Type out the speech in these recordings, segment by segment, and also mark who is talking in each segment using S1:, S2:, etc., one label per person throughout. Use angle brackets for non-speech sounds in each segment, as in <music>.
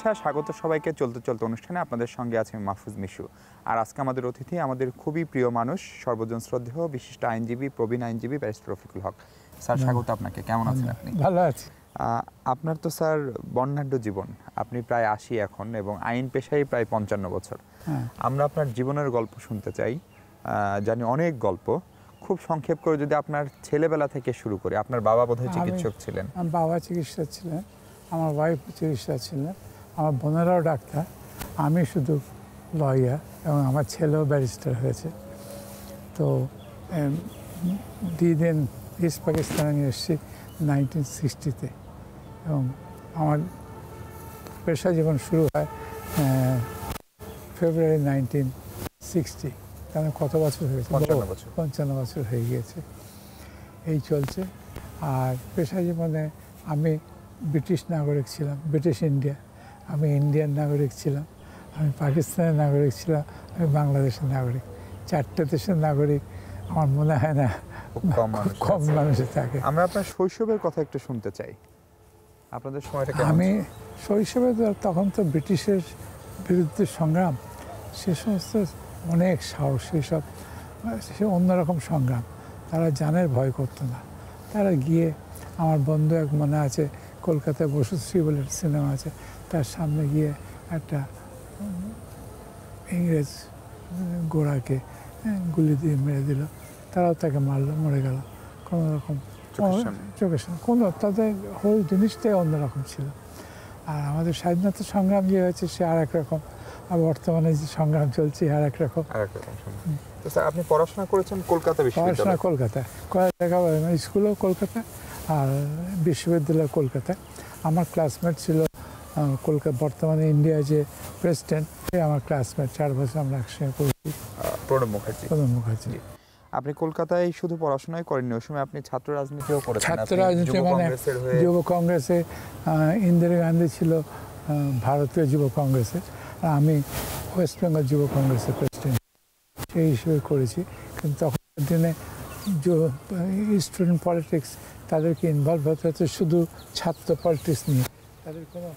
S1: শুভেচ্ছা স্বাগত সবাইকে চলতে চলতে অনুষ্ঠানে আপনাদের সঙ্গে আছে মাহফুজ মিশু আর আজকে আমাদের অতিথি আমাদের খুবই প্রিয় মানুষ সর্বজন শ্রদ্ধেয় বিশিষ্ট আইনজীবী প্রবীণ আইনজীবী ব্যারিস্টার রফিকুল হক স্যার স্বাগত আপনাকে কেমন আছেন আপনি ভালো আছি আপনার তো স্যার বর্ণাঢ্য জীবন আপনি প্রায় আশি এখন এবং আইন পেশায় প্রায় পঞ্চান্ন বছর হ্যাঁ। আমরা আপনার জীবনের গল্প শুনতে চাই জানি অনেক গল্প খুব সংক্ষেপ করে যদি আপনার ছেলেবেলা থেকে শুরু করি আপনার বাবা বোধহয় চিকিৎসক ছিলেন
S2: বাবা চিকিৎসক ছিলেন আমার ওয়াইফ চিকিৎসা ছিলেন আমার বোনেরাও ডাক্তার আমি শুধু লয়ার এবং আমার ছেলেও ব্যারিস্টার হয়েছে তো দিদেন ইস্ট পাকিস্তানে আমি এসেছি নাইনটিন সিক্সটিতে এবং আমার পেশা জীবন শুরু হয় ফেব্রুয়ারি নাইনটিন সিক্সটি কারণ কত বছর হয়েছে পঞ্চান্ন বছর হয়ে গিয়েছে এই চলছে আর পেশা জীবনে আমি ব্রিটিশ নাগরিক ছিলাম ব্রিটিশ ইন্ডিয়া আমি ইন্ডিয়ান নাগরিক ছিলাম আমি পাকিস্তানের নাগরিক ছিলাম আমি বাংলাদেশের নাগরিক চারটে দেশের নাগরিক আমার মনে হয় না
S1: কম মানুষ থাকে আমরা আপনার শৈশবের কথা একটু শুনতে চাই আপনাদের সময়টা আমি
S2: শৈশবে তখন তো ব্রিটিশের বিরুদ্ধে সংগ্রাম সে সমস্ত অনেক সাহস সেসব সে অন্যরকম সংগ্রাম তারা জানের ভয় করতো না তারা গিয়ে আমার বন্ধু এক মনে আছে কলকাতায় বসুশ্রী বলে সিনেমা আছে তার সামনে গিয়ে একটা ইংরেজ গোড়াকে হ্যাঁ, গুলি দিয়ে মেরে দিল তারাও তাকে মারলো মরে গেল কোনো রকম চোখের সামনে কোনো তাদের হোল জিনিসটাই অন্যরকম ছিল আর আমাদের স্বাধীনতা সংগ্রাম যে হয়েছে সে আর এক রকম আর বর্তমানে যে সংগ্রাম চলছে আর এক রকম
S1: তো স্যার আপনি পড়াশোনা করেছেন কলকাতা পড়াশোনা কলকাতা
S2: জায়গা মানে স্কুলও কলকাতা আর বিশ্ববিদ্যালয় কলকাতা আমার ক্লাসমেট ছিল কলকাতা বর্তমানে ইন্ডিয়া যে প্রেসিডেন্ট আমার ক্লাসমেট চার বছর আমরা একসঙ্গে পড়েছি
S1: প্রণব মুখার্জি প্রণব মুখার্জি আপনি কলকাতায় শুধু পড়াশোনাই করেননি ওই সময় আপনি ছাত্র রাজনীতিও করেছেন ছাত্র রাজনীতি মানে যুব
S2: কংগ্রেসে ইন্দিরা গান্ধী ছিল ভারতীয় যুব কংগ্রেসের আমি ওয়েস্ট বেঙ্গল যুব কংগ্রেসের প্রেসিডেন্ট সেই হিসেবে করেছি কিন্তু তখন দিনে স্টুডেন্ট পলিটিক্স তাদেরকে ইনভলভ হতে হচ্ছে শুধু ছাত্র পলিটিক্স নিয়ে তাদের কোনো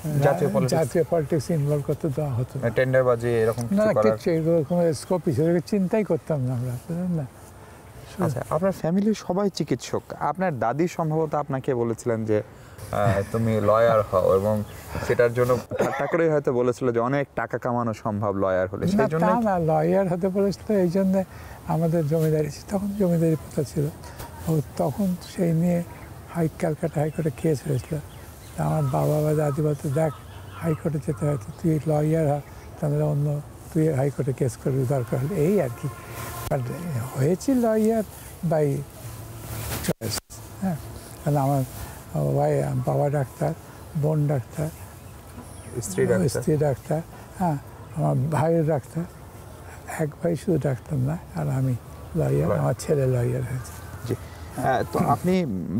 S2: হ্যাঁ, জাতীয় পলিটিক্স ইনভলভ করতে দেওয়া হতো না মানে এরকম না স্কোপ হিসেবে চিন্তাই করতাম না আমরা না
S1: আচ্ছা, আপনার ফ্যামিলির সবাই চিকিৎসক আপনার দাদি সম্ভবত আপনাকে বলেছিলেন যে তুমি লয়ার হও এবং সেটার জন্য হয়তো বলেছিল যে অনেক টাকা কামানো সম্ভব লয়ার হলে সেই জন্য
S2: না লয়ার হতে বলেছিল এই জন্য আমাদের জমিদারি তখন জমিদারি প্রথা ছিল তখন সেই নিয়ে হাই ক্যালকাটা হাইকোর্টে কেস হয়েছিল আমার বাবা বা দাদি বলতো দেখ হাইকোর্টে যেতে হয়তো তুই লয়ার হ তাহলে অন্য তুই হাইকোর্টে কেস করবি দরকার হলে এই আর কি বাট হয়েছি লয়ার বাই চয়েস হ্যাঁ কারণ আমার ভাই বাবা ডাক্তার বোন ডাক্তার স্ত্রী স্ত্রী ডাক্তার হ্যাঁ আমার ভাইয়ের ডাক্তার এক ভাই শুধু ডাক্তার না আর আমি লয়ার আমার ছেলে লয়ার হয়েছে
S1: হ্যাঁ, তো আপনি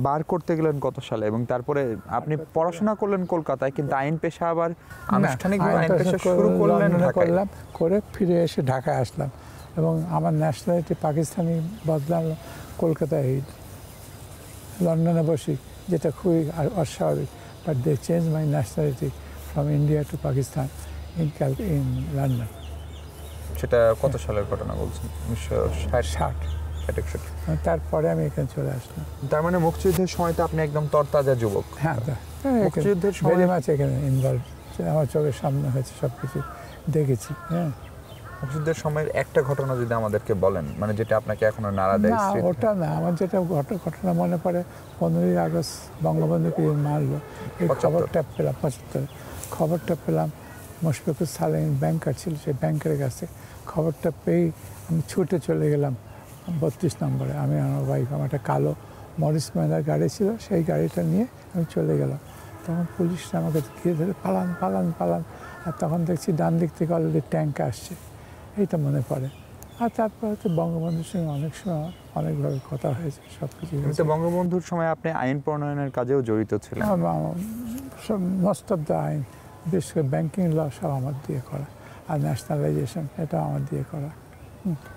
S1: বার করতে গেলেন কত সালে এবং তারপরে আপনি পড়াশোনা করলেন কলকাতায় কিন্তু আইন পেশা আবার আনুষ্ঠানিক আইন পেশা শুরু করলেন করলাম
S2: করে ফিরে এসে ঢাকায় আসলাম এবং আমার ন্যাশনালিটি পাকিস্তানি বদলাম কলকাতায় লন্ডনে বসি যেটা খুবই অস্বাভাবিক but they change my nationality from India to Pakistan in ক্যাল ইন লন্ডন
S1: সেটা কত সালের ঘটনা বলছেন উনিশশো ষাট একষট্টি তারপরে আমি এখানে চলে আসলাম তার মানে মুক্তিযুদ্ধের সময়টা আপনি একদম তরতাজা যুবক হ্যাঁ, হ্যাঁ মুক্তিযুদ্ধের সময়
S2: আছে এখানে ইনভলভ আমার চোখের সামনে হয়েছে সব কিছু দেখেছি হ্যাঁ
S1: মুক্তিযুদ্ধের সময়ের একটা ঘটনা যদি আমাদেরকে বলেন মানে যেটা আপনাকে এখনো নাড়া দেয় ওটা
S2: না আমার যেটা ঘটনা মনে পড়ে পনেরোই আগস্ট বঙ্গবন্ধুকে মারলো এই খবরটা পেলাম পঁচাত্তর খবরটা পেলাম মুশফিকুর সালেন ব্যাংকার ছিল সেই ব্যাংকের কাছে খবরটা পেয়ে আমি ছুটে চলে গেলাম বত্রিশ নম্বরে আমি আমার বাইক আমার একটা কালো মরিস মেলার গাড়ি ছিল সেই গাড়িটা নিয়ে আমি চলে গেলাম তখন পুলিশরা আমাকে ঘিরে ধরে পালান পালান পালান আর তখন দেখছি ডান দিক থেকে অলরেডি ট্যাঙ্ক আসছে এইটা মনে পড়ে আর তারপর হয়তো বঙ্গবন্ধুর সঙ্গে অনেক সময় অনেকভাবে কথা হয়েছে সব কিছু
S1: বঙ্গবন্ধুর সময় আপনি আইন প্রণয়নের কাজেও জড়িত ছিলেন হ্যাঁ,
S2: সব মোস্ট অফ দ্য আইন বিশেষ করে ব্যাঙ্কিং ল সব আমার দিয়ে করা আর ন্যাশনালাইজেশন এটাও আমার দিয়ে করা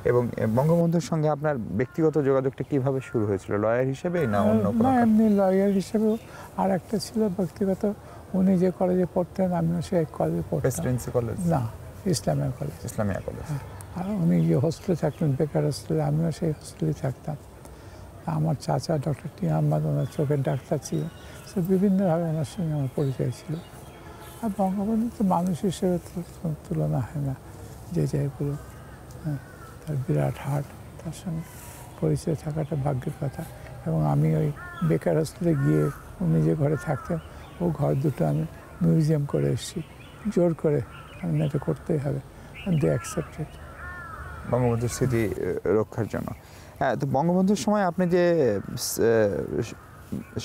S1: এবং বঙ্গবন্ধুর সঙ্গে আপনার ব্যক্তিগত যোগাযোগটা কিভাবে শুরু হয়েছিল লয়ার হিসেবে না অন্য কোনো
S2: এমনি লয়ার হিসেবে আর একটা ছিল ব্যক্তিগত উনি যে কলেজে পড়তেন আমিও সেই কলেজে পড়তাম কলেজ না ইসলামিয়া কলেজ
S1: ইসলামিয়া কলেজ হ্যাঁ,
S2: আর উনি যে হোস্টেলে থাকতেন বেকার হোস্টেলে আমিও সেই হোস্টেলে থাকতাম আমার চাচা ডক্টর টি আহমদ ওনার চোখের ডাক্তার ছিল সে বিভিন্নভাবে ওনার সঙ্গে আমার পরিচয় ছিল আর বঙ্গবন্ধু তো মানুষ হিসেবে তুলনা হয় না যে জায়গাগুলো হ্যাঁ তার বিরাট হাট তার সঙ্গে পরিচয় থাকাটা ভাগ্যের কথা এবং আমি ওই বেকারস্থলে গিয়ে উনি যে ঘরে থাকতেন ও ঘর দুটো আমি মিউজিয়াম করে এসেছি জোর করে আমি এটা করতেই হবে দে অ্যাকসেপ্টেড
S1: বঙ্গবন্ধুর স্মৃতি রক্ষার জন্য হ্যাঁ তো বঙ্গবন্ধুর সময় আপনি যে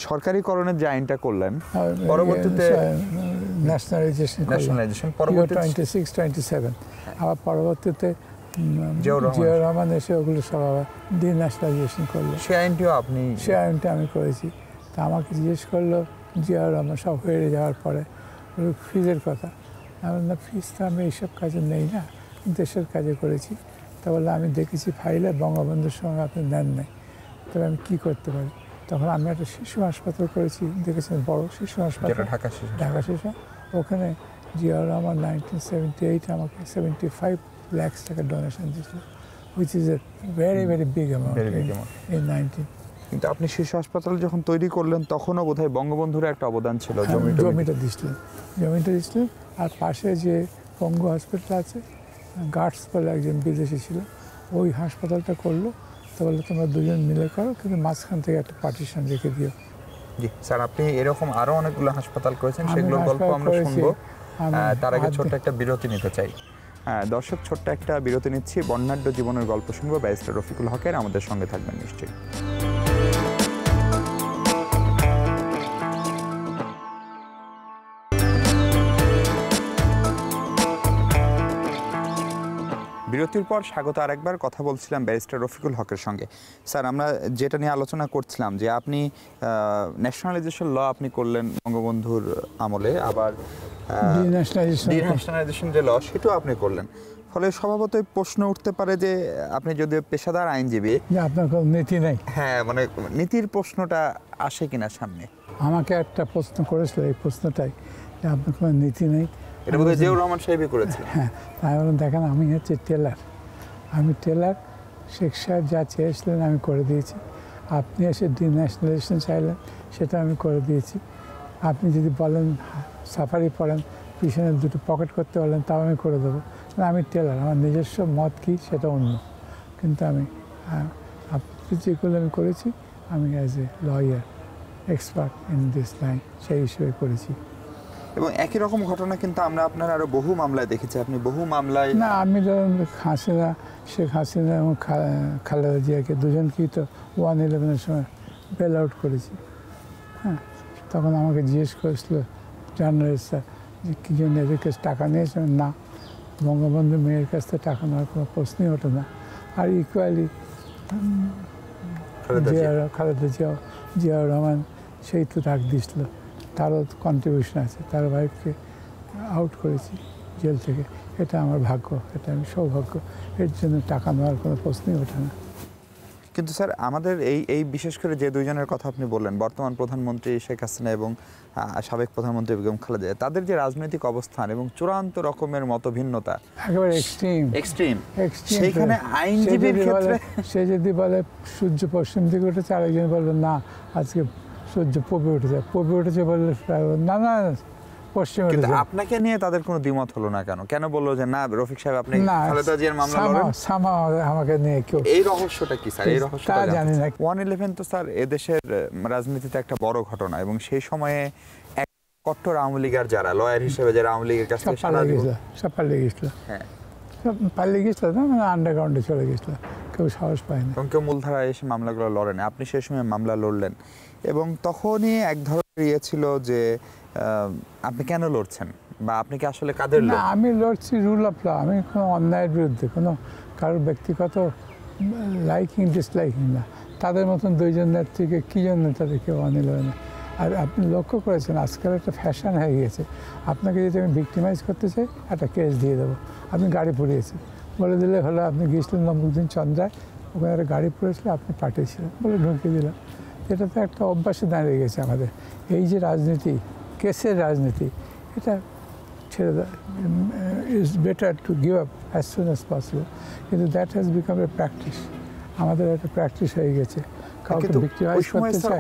S1: সরকারিকরণের যে আইনটা করলেন পরবর্তীতে
S2: ন্যাশনালাইজেশন ন্যাশনালাইজেশন পরবর্তী টোয়েন্টি সিক্স টোয়েন্টি সেভেন আবার পরবর্তীতে জিয়াউর রহমান এসে ওগুলো সব আবার ডিন্যাশনালাইজেশন করলো সে আইনটিও আপনি সে আইনটা আমি করেছি তা আমাকে জিজ্ঞেস করলো জিয়াউর রহমান সব হয়ে যাওয়ার পরে ফিজের কথা আমি না ফিজ তো আমি এইসব কাজে নেই না দেশের কাজে করেছি তা বলে আমি দেখেছি ফাইলে বঙ্গবন্ধুর সঙ্গে আপনি নেন নাই তবে আমি কী করতে পারি তখন আমি একটা শিশু হাসপাতাল করেছি দেখেছেন বড় শিশু হাসপাতাল ঢাকা শিশু ঢাকা শিশু ওখানে Ziaur Rahman nineteen seventy eight আমাকে seventy five lakhs taka donation দিয়েছিল which is a very very big amount very big amount. in
S1: 19 কিন্তু আপনি শিশু হাসপাতাল যখন তৈরি করলেন তখনও বোধহয় বঙ্গবন্ধুর একটা অবদান ছিল হ্যাঁ, জমিটা জমিটা দিচ্ছিলেন
S2: জমিটা দিচ্ছিলেন আর পাশে যে বঙ্গ হাসপাতাল আছে গার্ডস বলে একজন বিদেশি ছিল ওই হাসপাতালটা করলো তো তোমরা দুজন মিলে করো কিন্তু মাঝখান থেকে একটা পার্টিশন রেখে দিও
S1: জি স্যার আপনি এরকম আরও অনেকগুলো হাসপাতাল করেছেন সেগুলোর গল্প আমরা শুনবো তার আগে ছোট একটা বিরতি নিতে চাই হ্যাঁ দর্শক ছোট্ট একটা বিরতি নিচ্ছি বর্ণাঢ্য জীবনের গল্প শুনবো ব্যারিস্টার রফিকুল হকের আমাদের সঙ্গে থাকবেন নিশ্চয়ই বিরতির পর স্বাগত আর একবার কথা বলছিলাম ব্যারিস্টার রফিকুল হকের সঙ্গে স্যার আমরা যেটা নিয়ে আলোচনা করছিলাম যে আপনি ন্যাশনালাইজেশন ল আপনি করলেন বঙ্গবন্ধুর আমলে আবার ডিন্যাশনালাইজেশন যে ল সেটাও আপনি করলেন ফলে স্বভাবতই প্রশ্ন উঠতে পারে যে আপনি যদি পেশাদার আইনজীবী আপনার কোনো নীতি নেই হ্যাঁ মানে নীতির প্রশ্নটা আসে কিনা সামনে
S2: আমাকে একটা প্রশ্ন করেছিল এই প্রশ্নটাই আপনার কোনো নীতি নেই
S1: এটা বোধহয় জিয়াউর রহমান সাহেবই করেছে হ্যাঁ
S2: আমি বললাম দেখেন আমি হচ্ছে টেলার আমি টেলার শেখ সাহেব যা চেয়েছিলেন আমি করে দিয়েছি আপনি এসে ডিন্যাশনালাইজেশন চাইলেন সেটা আমি করে দিয়েছি আপনি যদি বলেন সাফারি পড়েন পিছনে দুটো পকেট করতে বলেন তাও আমি করে দেবো আমি টেলার আমার নিজস্ব মত কী সেটা অন্য কিন্তু আমি হ্যাঁ, আপনি যেগুলো আমি করেছি আমি as a lawyer expert in this line সেই হিসেবে করেছি
S1: এবং একই রকম ঘটনা কিন্তু আমরা আপনার আরো বহু মামলায় দেখেছি আপনি বহু মামলায় না আমি
S2: হাসিনা শেখ হাসিনা এবং খালেদা জিয়াকে দুজনকেই তো ওয়ান ইলেভেনের সময় বেল আউট করেছি হ্যাঁ তখন আমাকে জিজ্ঞেস করেছিল স্যার যে কী জন্য এদের কাছে টাকা নিয়েছে না বঙ্গবন্ধু মেয়ের কাছ থেকে টাকা নেওয়ার কোনো প্রশ্নই ওঠে না আর ইকুয়ালি জিয়া খালেদা জিয়া জিয়াউর রহমান সেই তো ডাক দিয়েছিল তারও কন্ট্রিবিউশন আছে তার ওয়াইফকে আউট করেছি জেল থেকে এটা আমার ভাগ্য এটা আমি সৌভাগ্য এর জন্য টাকা নেওয়ার কোনো প্রশ্নই ওঠে না
S1: কিন্তু স্যার আমাদের এই এই বিশেষ করে যে দুইজনের কথা আপনি বললেন বর্তমান প্রধানমন্ত্রী শেখ হাসিনা এবং সাবেক প্রধানমন্ত্রী বেগম খালেদা তাদের যে রাজনৈতিক অবস্থান এবং চূড়ান্ত রকমের মতভিন্নতা
S2: একেবারে এক্সট্রিম
S1: এক্সট্রিম সেইখানে আইনজীবীর ক্ষেত্রে
S2: সে যদি বলে সূর্য পশ্চিম দিকে উঠেছে আরেকজন বলবে না আজকে সূর্য পপে উঠেছে পপে উঠেছে বললে পশ্চিমে
S1: আপনাকে নিয়ে তাদের কোনো দ্বিমত হলো না কেন কেন বললো যে না রফিক সাহেব আপনি
S2: সামা আমাকে নিয়ে কেউ এই রহস্যটা
S1: কি স্যার এই রহস্যটা জানি না তো স্যার এদেশের রাজনীতিতে একটা বড় ঘটনা এবং সেই সময়ে এক কট্টর আওয়ামী লীগের যারা লয়ার হিসেবে যারা আওয়ামী লীগের কাছে
S2: সব পালিয়ে গেছিল হ্যাঁ সব পালিয়ে গেছিল না আন্ডারগ্রাউন্ডে মানে চলে গেছিল কেউ সাহস পায়নি
S1: এবং কেউ মূলধারায় এসে মামলাগুলো লড়েন আপনি সেই সময় মামলা লড়লেন এবং তখনই এক ধরনের ইয়ে ছিল যে আপনি কেন লড়ছেন বা আপনি কি আসলে কাদের না
S2: আমি লড়ছি রুল অফ ল আমি কোনো অন্যায়ের বিরুদ্ধে কোনো কারোর ব্যক্তিগত লাইকিং ডিসলাইকিং না তাদের মতন দুইজন নেত্রীকে কী জন্য তাদের কেউ অনিল না আর আপনি লক্ষ্য করেছেন আজকাল একটা ফ্যাশন হয়ে গেছে আপনাকে যদি আমি ভিক্টিমাইজ করতে চাই একটা কেস দিয়ে দেবো আপনি গাড়ি পুড়িয়েছেন বলে দিলে হলো আপনি গিয়েছিলেন নমুকদিন চন্দ্রায় ওখানে একটা গাড়ি পড়েছিল আপনি পাঠিয়েছিলেন বলে ঢুকিয়ে দিলাম এটা তো একটা অভ্যাসে দাঁড়িয়ে গেছে আমাদের এই যে রাজনীতি কেসের রাজনীতি এটা ছেড়ে দেয় it's better to give up as soon as possible কিন্তু that has become a practice আমাদের একটা প্র্যাকটিস হয়ে গেছে কাউকে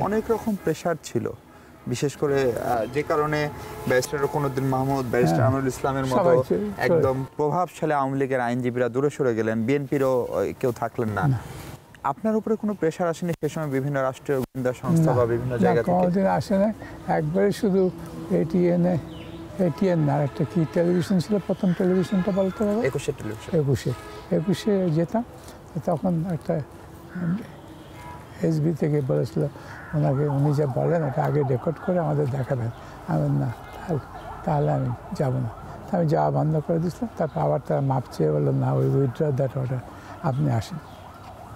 S1: অনেক রকম প্রেশার ছিল বিশেষ করে যে কারণে ব্যারিস্টার কোনোদিন মাহমুদ ব্যারিস্টার হ্যাঁ। আমিরুল ইসলামের মতো একদম প্রভাবশালী আওয়ামী লীগের আইনজীবীরা দূরে সরে গেলেন বিএনপিরও কেউ থাকলেন না আপনার উপরে কোনো প্রেশার আসেনি সে সময় বিভিন্ন রাষ্ট্রীয় গোয়েন্দা সংস্থা বা বিভিন্ন জায়গা থেকে
S2: আসে না একবারে শুধু এটিএনএ এটিএন না একটা কি টেলিভিশন ছিল প্রথম টেলিভিশনটা বলতে হবে একুশে টেলিভিশন একুশে একুশে যেতাম তখন একটা এসবি থেকে বলেছিল ওনাকে উনি যা বলেন ওটা আগে রেকর্ড করে আমাদের দেখাবেন আমি না তাহলে আমি যাব না আমি যাওয়া বন্ধ করে দিয়েছিলাম তারপর আবার তারা মাপ চেয়ে বললো না ওই উইথড্র দ্যাট অর্ডার আপনি আসেন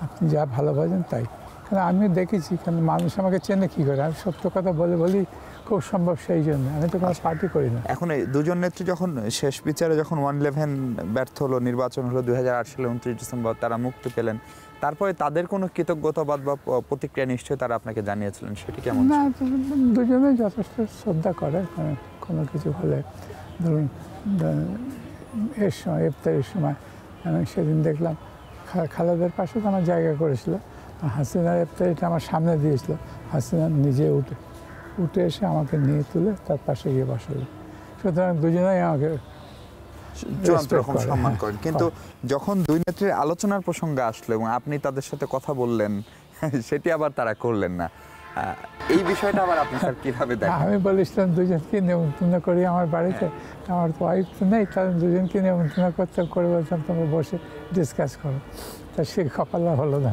S2: আপনি যা ভালো বোঝেন তাই কারণ আমিও দেখেছি কেন মানুষ আমাকে চেনে কী করে আমি সত্য কথা বলে বলি খুব সম্ভব সেই জন্য আমি তো কোনো পার্টি আচ্ছা। করি
S1: না এখন এই দুজন নেত্রী যখন শেষ বিচারে যখন ওয়ান ইলেভেন ব্যর্থ হলো নির্বাচন হলো দু আট সালে উনত্রিশ ডিসেম্বর তারা মুক্তি পেলেন তারপরে তাদের কোনো কৃতজ্ঞতাবাদ বা প্রতিক্রিয়া নিশ্চয়ই তারা আপনাকে জানিয়েছিলেন সেটি কেমন
S2: না দুজনে যথেষ্ট শ্রদ্ধা করে মানে কোনো কিছু হলে ধরুন এর সময় ইফতারের সময় আমি সেদিন দেখলাম খালেদের পাশে তো আমার জায়গা করেছিল হাসিনার ইফতারিটা আমার সামনে দিয়েছিল হাসিনা নিজে উঠে উঠে এসে আমাকে নিয়ে তুলে তার পাশে গিয়ে বসালো সুতরাং দুজনেই আমাকে সম্মান করেন <laughs> কিন্তু
S1: যখন দুই নেত্রীর আলোচনার প্রসঙ্গ আসলো এবং আপনি তাদের সাথে কথা বললেন <laughs> সেটি আবার তারা করলেন না এই বিষয়টা আবার আপনি স্যার কীভাবে দেখেন আমি
S2: বলেছিলাম দুজনকে নেমন্তন্ন করি আমার বাড়িতে হ্যাঁ। আমার তো ওয়াইফ তো নেই তাদের দুজনকে নেমন্তন্ন করতে করে বলতাম তোমরা বসে ডিসকাস করো তা সে কপাল হলো না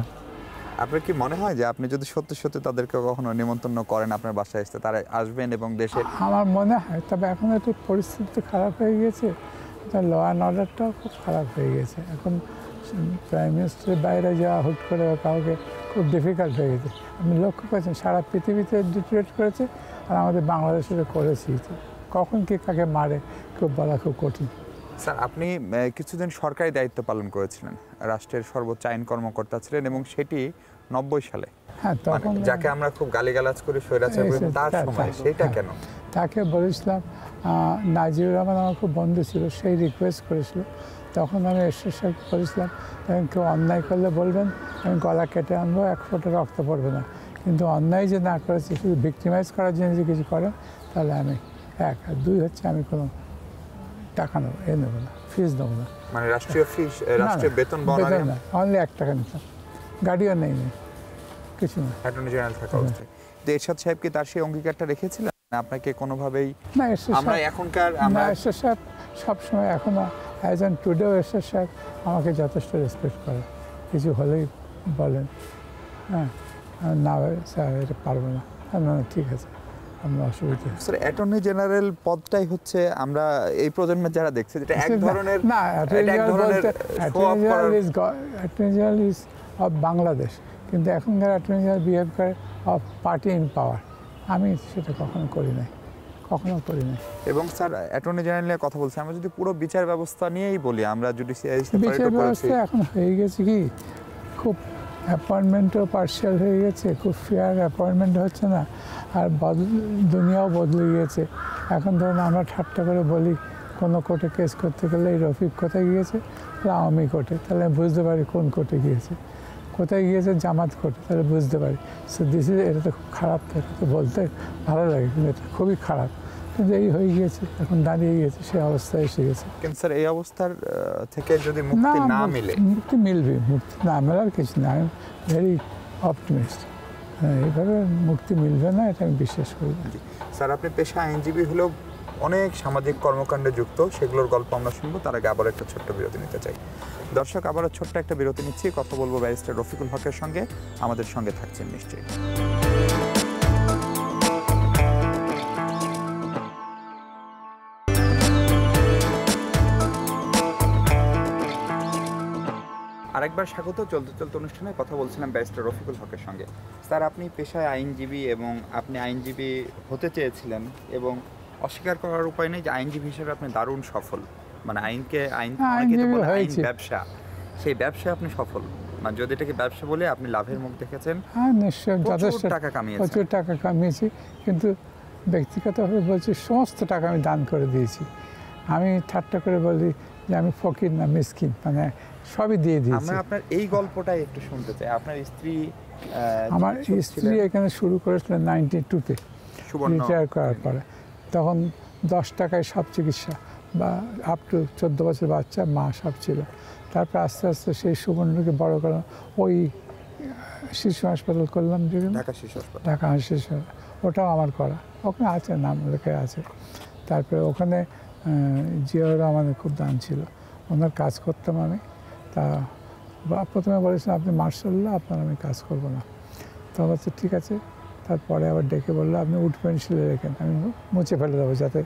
S1: আপনার কি মনে হয় যে আপনি যদি সত্যি সত্যি তাদেরকে কখনো নিমন্ত্রণ করেন আপনার বাসায় আসতে তারা আসবেন এবং দেশে
S2: আমার মনে হয় তবে এখন একটু পরিস্থিতি খারাপ হয়ে গেছে তার ল অ্যান্ড অর্ডারটাও খুব খারাপ হয়ে গেছে এখন প্রাইম মিনিস্টারের বাইরে যাওয়া হুট করে কাউকে খুব ডিফিকাল্ট হয়ে গেছে আপনি লক্ষ্য করেছেন সারা পৃথিবীতে ডিটুরেট করেছে আর আমাদের বাংলাদেশে করেছি কখন কে কাকে মারে খুব বলা খুব কঠিন
S1: স্যার আপনি কিছুদিন সরকারি দায়িত্ব পালন করেছিলেন রাষ্ট্রের সর্বোচ্চ আইন কর্মকর্তা ছিলেন এবং সেটি নব্বই সালে
S2: হ্যাঁ মানে যাকে
S1: আমরা খুব গালিগালাজ করি স্বৈরাচার তার সময় সেটা হ্যাঁ। কেন
S2: তাকে বলেছিলাম নাজিউর রহমান আমার খুব বন্ধু ছিল সেই রিকোয়েস্ট করেছিল তখন আমি এসে সাহেবকে বলেছিলাম তখন কেউ অন্যায় করলে বলবেন আমি গলা কেটে আনবো এক ফোঁটা রক্ত পড়বে না কিন্তু অন্যায় যে না করেছে শুধু ভিক্টিমাইজ করার জন্য যে কিছু করে তাহলে আমি এক আর দুই হচ্ছে আমি কোনো টাকা নেবো এ নেবো না ফিজ নেবো না মানে রাষ্ট্রীয়
S1: ফিস রাষ্ট্রীয় বেতন বেতন না
S2: অনলি এক টাকা নিতাম গাড়িও নেই কিছু না
S1: অ্যাটর্নি জেনারেল থাকা অবস্থায় তো এরশাদ সাহেব কি তার সেই অঙ্গীকারটা রেখেছিলেন আপনাকে কোনোভাবেই আমরা এখনকার আমরা এসএস
S2: স্যার সময় এখনো অ্যাজ অ্যান টুডেও এসএস স্যার আমাকে যথেষ্ট রেসপেক্ট করে কিছু হলেই বলেন হ্যাঁ না স্যার এটা পারবো না না ঠিক আছে
S1: স্যার অ্যাটর্নি জেনারেল হচ্ছে আমরা এই যারা দেখছে যেটা এক ধরনের
S2: বাংলাদেশ কিন্তু এখনকার বিহেভ করে অফ পার্টি ইন পাওয়ার আমি সেটা কখনো করি নাই কখনো করি
S1: নাই এবং স্যার অ্যাটর্নি জেনারেল কথা বলছি আমরা যদি পুরো বিচার ব্যবস্থা নিয়েই বলি আমরা জুডিশিয়ারি বিচার ব্যবস্থা
S2: এখন হয়ে গেছে কি খুব অ্যাপয়েন্টমেন্টও পার্সিয়াল হয়ে গেছে খুব ফেয়ার অ্যাপয়েন্টমেন্ট হচ্ছে না আর দুনিয়াও বদলে গিয়েছে এখন ধরুন আমরা ঠাট্টা করে বলি কোনো কোর্টে কেস করতে গেলে এই রফিক কোথায় গিয়েছে তাহলে আওয়ামী কোর্টে তাহলে বুঝতে পারি কোন কোর্টে গিয়েছে কোথায় গিয়েছে জামাত করতে তাহলে বুঝতে পারি সো দিস ইজ এটা তো খুব খারাপ থাকে তো বলতে ভালো লাগে কিন্তু এটা খুবই খারাপ কিন্তু এই হয়ে গিয়েছে এখন দাঁড়িয়ে গিয়েছে সে অবস্থায় এসে গেছে
S1: ক্যান্সার এই অবস্থার থেকে যদি মুক্তি না মিলে
S2: মুক্তি মিলবে মুক্তি না মেলার কিছু না আমি ভেরি অপটিমিস্ট হ্যাঁ এইভাবে মুক্তি মিলবে না এটা আমি বিশ্বাস করি
S1: স্যার আপনি পেশা আইনজীবী হলেও অনেক সামাজিক কর্মকাণ্ডে যুক্ত সেগুলোর গল্প আমরা শুনবো তার আগে আবার একটা ছোট্ট বিরতি নিতে চাই দর্শক আবারও ছোট্ট একটা বিরতি নিচ্ছি কথা বলবো ব্যারিস্টার রফিকুল হকের সঙ্গে আমাদের সঙ্গে থাকছেন নিশ্চয়ই আরেকবার স্বাগত চলতে চলতে অনুষ্ঠানে কথা বলছিলাম ব্যারিস্টার রফিকুল হকের সঙ্গে স্যার আপনি পেশায় আইনজীবী এবং আপনি আইনজীবী হতে চেয়েছিলেন এবং অস্বীকার করার উপায় নেই যে আইনজীবী হিসেবে আপনি দারুণ সফল মানে আইনকে আইন অনেকে হ্যাঁ, তো বলে আইন ব্যবসা সেই ব্যবসায় আপনি সফল মানে যদি এটাকে ব্যবসা বলে আপনি লাভের মুখ দেখেছেন হ্যাঁ নিশ্চয়ই যথেষ্ট টাকা কামিয়েছি প্রচুর
S2: টাকা কামিয়েছি কিন্তু ব্যক্তিগতভাবে বলছি সমস্ত টাকা আমি দান করে দিয়েছি আমি ঠাট্টা করে বলি যে আমি ফকির না মিসকিন মানে
S1: সবই দিয়ে দিয়েছি আমরা আপনার এই গল্পটাই একটু শুনতে চাই আপনার স্ত্রী আমার স্ত্রী
S2: এখানে শুরু করেছিলেন নাইনটি টুতে রিটায়ার করার পরে তখন দশ টাকায় সাপ চিকিৎসা বা আপ টু চোদ্দো বছর বাচ্চা মা সাপ ছিল তারপর আস্তে আস্তে সেই সুবর্ণকে বড় করলাম ওই শিশু হাসপাতাল করলাম যে ঢাকা শিশু ওটাও আমার করা ওখানে আছে নাম লেখা আছে তারপরে ওখানে জিয়াউর আমাদের খুব দান ছিল ওনার কাজ করতাম আমি তা প্রথমে বলেছিলাম আপনি মার্শাল্লাহ আপনার আমি কাজ করব না তো ঠিক আছে তারপরে আবার ডেকে বললো আপনি উড পেন্সিলে রেখেন আমি মুছে ফেলে দেবো যাতে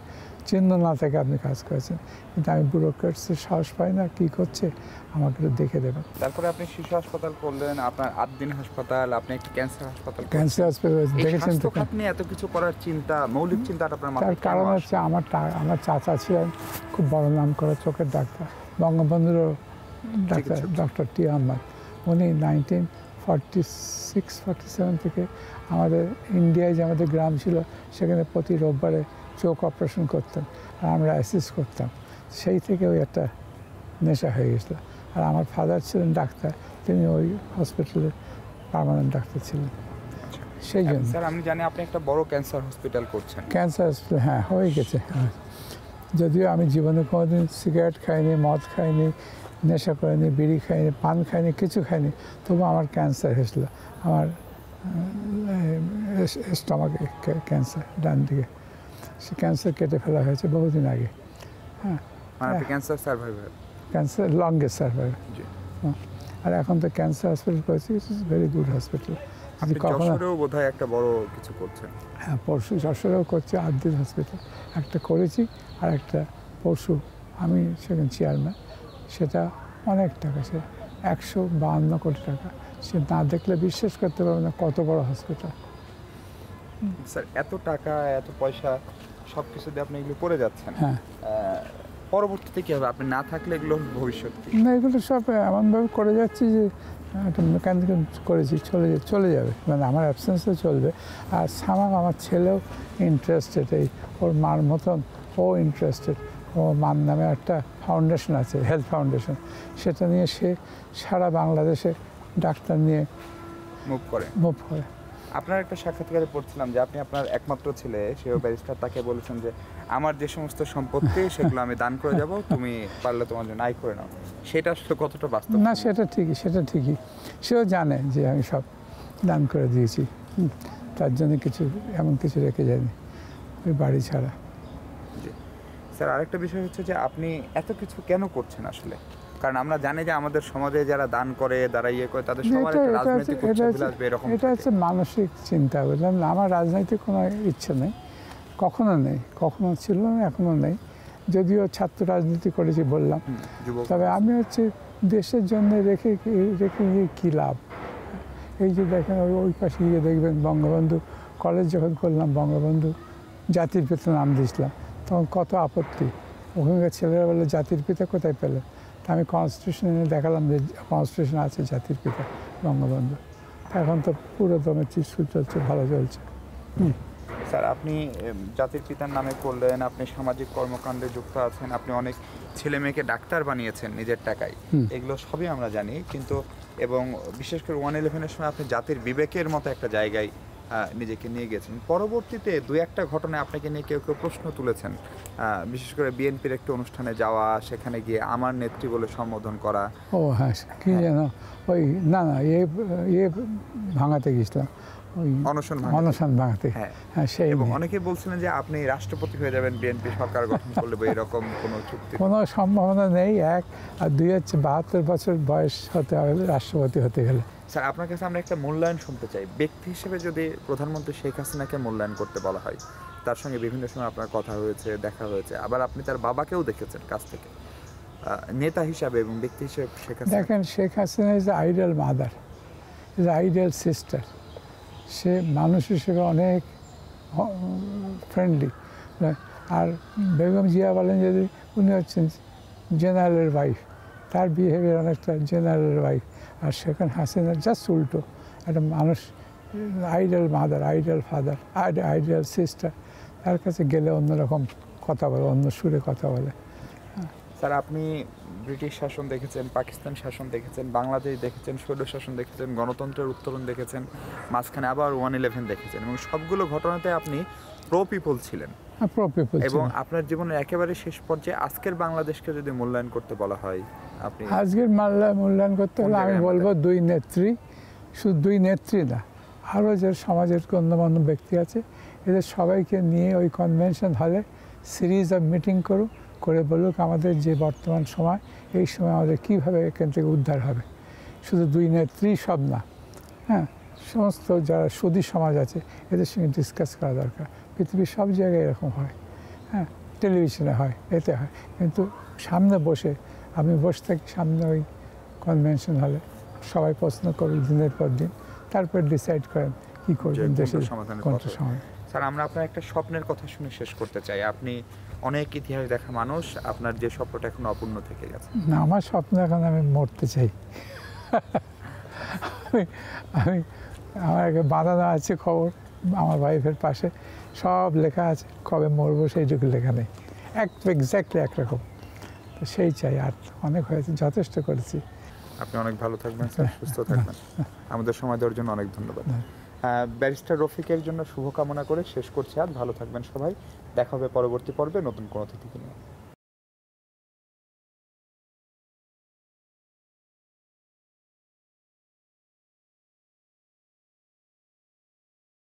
S2: চিহ্ন না থাকে আপনি কাজ করেছেন কিন্তু আমি ব্যুরোক্রেটসের সাহস পাই না কী করছে আমাকে একটু দেখে দেবেন
S1: তারপরে আপনি শিশু হাসপাতাল করলেন আপনার আট দিন হাসপাতাল আপনি একটি ক্যান্সার হাসপাতাল ক্যান্সার হাসপাতাল দেখেছেন তো আপনি এত কিছু করার চিন্তা মৌলিক চিন্তাটা আপনার তার কারণ হচ্ছে
S2: আমার আমার চাচা ছিলেন খুব বড় নাম করা চোখের ডাক্তার বঙ্গবন্ধুর ডাক্তার ডক্টর টি আহমদ উনি nineteen forty six forty seven থেকে আমাদের ইন্ডিয়ায় যে আমাদের গ্রাম ছিল সেখানে প্রতি রোববারে চোখ অপারেশন করতাম আর আমরা অ্যাসিস করতাম সেই থেকে ওই একটা নেশা হয়ে গেছিলো আর আমার ফাদার ছিলেন ডাক্তার তিনি ওই হসপিটালে পারমানেন্ট ডাক্তার ছিলেন
S1: সেই জন্য স্যার আমি জানি আপনি একটা বড় ক্যান্সার হসপিটাল করছেন ক্যান্সার হসপিটাল
S2: হ্যাঁ হয়ে গেছে হ্যাঁ। যদিও আমি জীবনে কোনোদিন সিগারেট খাইনি মদ খাইনি নেশা করেনি বিড়ি খাইনি পান খাইনি কিছু খাইনি তবু আমার ক্যান্সার হয়েছিল আমার স্টমাকে ক্যান্সার ডান দিকে সে ক্যান্সার কেটে ফেলা হয়েছে বহুদিন আগে হ্যাঁ
S1: cancer survivor
S2: cancer longest survivor আর এখন তো ক্যান্সার হসপিটাল করেছি it's is very good hospital
S1: আপনি কখনো বোধহয় একটা বড় কিছু করছেন
S2: হ্যাঁ পরশু যশোরেও করছে আদ্দির হসপিটাল একটা করেছি আর একটা পরশু আমি সেখানে চেয়ারম্যান সেটা অনেক টাকা সে একশো বাহান্ন কোটি টাকা সে না দেখলে বিশ্বাস করতে পারবে না কত বড় হসপিটাল
S1: স্যার এত টাকা এত পয়সা সব কিছু দিয়ে আপনি এগুলো করে যাচ্ছেন হ্যাঁ পরবর্তীতে কী হবে আপনি না থাকলে এগুলো ভবিষ্যৎ
S2: না এগুলো সব এমনভাবে করে যাচ্ছি যে একটা মেকানিক করেছি চলে চলে যাবে মানে আমার অ্যাবসেন্সে চলবে আর সামাম আমার ছেলেও ইন্টারেস্টেড এই ওর মার মতন ও ইন্টারেস্টেড ও মার নামে একটা ফাউন্ডেশন আছে হেলথ ফাউন্ডেশন সেটা নিয়ে সে সারা বাংলাদেশে ডাক্তার নিয়ে মুভ করে মুভ করে
S1: আপনার একটা সাক্ষাৎকারে পড়ছিলাম যে আপনি আপনার একমাত্র ছেলে সেও ব্যারিস্টার তাকে বলেছেন যে আমার যে সমস্ত সম্পত্তি <laughs> সেগুলো আমি দান করে যাব তুমি পারলে তোমার জন্য আয় করে নাও সেটা আসলে কতটা বাস্তব
S2: না সেটা ঠিকই সেটা ঠিকই সেও জানে যে আমি সব দান করে দিয়েছি তার জন্য কিছু এমন কিছু রেখে যায়নি ওই বাড়ি ছাড়া
S1: স্যার আরেকটা বিষয় হচ্ছে যে আপনি এত কিছু কেন করছেন আসলে কারণ আমরা জানি যে আমাদের সমাজে যারা দান করে দাঁড়া ইয়ে করে তাদের সবার রাজনৈতিক
S2: এটা হচ্ছে মানসিক চিন্তা বুঝলেন আমার রাজনৈতিক কোনো ইচ্ছে নেই কখনো নেই কখনো ছিল না এখনও নেই যদিও ছাত্র রাজনীতি করেছি বললাম তবে আমি হচ্ছে দেশের জন্য রেখে রেখে গিয়ে কী লাভ এই যে দেখেন ওই পাশে গিয়ে দেখবেন বঙ্গবন্ধু কলেজ যখন করলাম বঙ্গবন্ধু জাতির পেতে নাম দিয়েছিলাম তখন কত আপত্তি ওখানকার ছেলেরা বলে জাতির পিতা কোথায় পেলে তা আমি কনস্টিটিউশন এনে দেখালাম যে কনস্টিটিউশন আছে জাতির পিতা বঙ্গবন্ধু এখন তো পুরো দমে চিৎসুর চলছে ভালো চলছে
S1: স্যার আপনি জাতির পিতার নামে করলেন আপনি সামাজিক কর্মকাণ্ডে যুক্ত আছেন আপনি অনেক ছেলে মেয়েকে ডাক্তার বানিয়েছেন নিজের টাকায় এগুলো সবই আমরা জানি কিন্তু এবং বিশেষ করে ওয়ান ইলেভেনের সময় আপনি জাতির বিবেকের মতো একটা জায়গায় নিজেকে নিয়ে গেছেন পরবর্তীতে দু একটা ঘটনায় আপনাকে নিয়ে কেউ কেউ প্রশ্ন তুলেছেন বিশেষ করে বিএনপির একটি অনুষ্ঠানে যাওয়া সেখানে গিয়ে আমার নেত্রী বলে সম্বোধন করা
S2: ও হ্যাঁ কি হ্যাঁ। যেন ওই না না এ ভাঙাতে গেছিলাম অনশন অনশন ভাঙাতে হ্যাঁ।, হ্যাঁ সেই এবং
S1: অনেকে বলছিলেন যে আপনি রাষ্ট্রপতি হয়ে যাবেন বিএনপি সরকার গঠন করলে বা এরকম কোনো চুক্তি
S2: কোনো সম্ভাবনা নেই এক আর দুই হচ্ছে বাহাত্তর বছর বয়স হতে হবে রাষ্ট্রপতি হতে গেলে
S1: স্যার আপনার কাছে আমরা একটা মূল্যায়ন শুনতে চাই ব্যক্তি হিসেবে যদি প্রধানমন্ত্রী শেখ হাসিনাকে মূল্যায়ন করতে বলা হয় তার সঙ্গে বিভিন্ন সময় আপনার কথা হয়েছে দেখা হয়েছে আবার আপনি তার বাবাকেও দেখেছেন কাছ থেকে নেতা হিসাবে এবং ব্যক্তি হিসেবে শেখ হাসিনা দেখেন
S2: Sheikh Hasina is ideal mother is ideal sister সে মানুষ হিসেবে অনেক ফ্রেন্ডলি আর বেগম জিয়া বলেন যদি উনি হচ্ছেন জেনারেলের ওয়াইফ তার বিহেভিয়ার অনেকটা জেনারেলের ওয়াইফ আর সেখানে হাসিনা জাস্ট উল্টো একটা মানুষ idol mother idol father ideal sister তার কাছে গেলে অন্যরকম কথা বলে অন্য সুরে কথা বলে
S1: তারা আপনি ব্রিটিশ শাসন দেখেছেন পাকিস্তান শাসন দেখেছেন বাংলাদেশ দেখেছেন শৈল শাসন দেখেছেন গণতন্ত্রের উত্তোলন দেখেছেন মাঝখানে আবার ওয়ান ইলেভেন দেখেছেন এবং সবগুলো ঘটনাতে আপনি প্রো পিপল ছিলেন
S2: হ্যাঁ, এবং
S1: আপনার জীবনের একেবারে শেষ পর্যায়ে আজকের বাংলাদেশকে যদি মূল্যায়ন করতে বলা হয় আপনি আজকের
S2: মূল্যায়ন করতে হলে আমি বলবো দুই নেত্রী শুধু দুই নেত্রী না আরও যে সমাজের গণ্যমান্য ব্যক্তি আছে এদের সবাইকে নিয়ে ওই কনভেনশন হলে সিরিজ অফ মিটিং করুক করে বলুক আমাদের যে বর্তমান সময় এই সময় আমাদের কীভাবে এখান থেকে উদ্ধার হবে শুধু দুই নেত্রী সব না হ্যাঁ সমস্ত যারা সুদী সমাজ আছে এদের সঙ্গে ডিসকাস করা দরকার পৃথিবীর সব জায়গায় এরকম হয় হ্যাঁ টেলিভিশনে হয় এতে হয় কিন্তু সামনে বসে আমি বসে থাকি সামনে ওই কনভেনশন হলে সবাই প্রশ্ন করুক দিনের পর দিন তারপর ডিসাইড করেন কী করবেন দেশের কোনটা সময়
S1: স্যার আমরা আপনার একটা স্বপ্নের কথা শুনে শেষ করতে চাই আপনি অনেক ইতিহাস দেখা মানুষ আপনার যে স্বপ্নটা এখন অপূর্ণ থেকে গেছে
S2: না আমার স্বপ্ন এখন আমি মরতে চাই আমি আমার একটা দেওয়া আছে খবর আমার ওয়াইফের পাশে সব লেখা আছে কবে মরবো যুগে লেখা নেই এক এক্স্যাক্টলি একরকম তো সেই চাই আর অনেক হয়েছে যথেষ্ট করেছি
S1: আপনি অনেক ভালো থাকবেন সুস্থ থাকবেন আমাদের সময় দেওয়ার জন্য অনেক ধন্যবাদ ব্যারিস্টার রফিকের জন্য শুভকামনা করে শেষ করছি আজ ভালো থাকবেন সবাই দেখা হবে পরবর্তী পর্বে নতুন কোনো অতিথিকে নিয়ে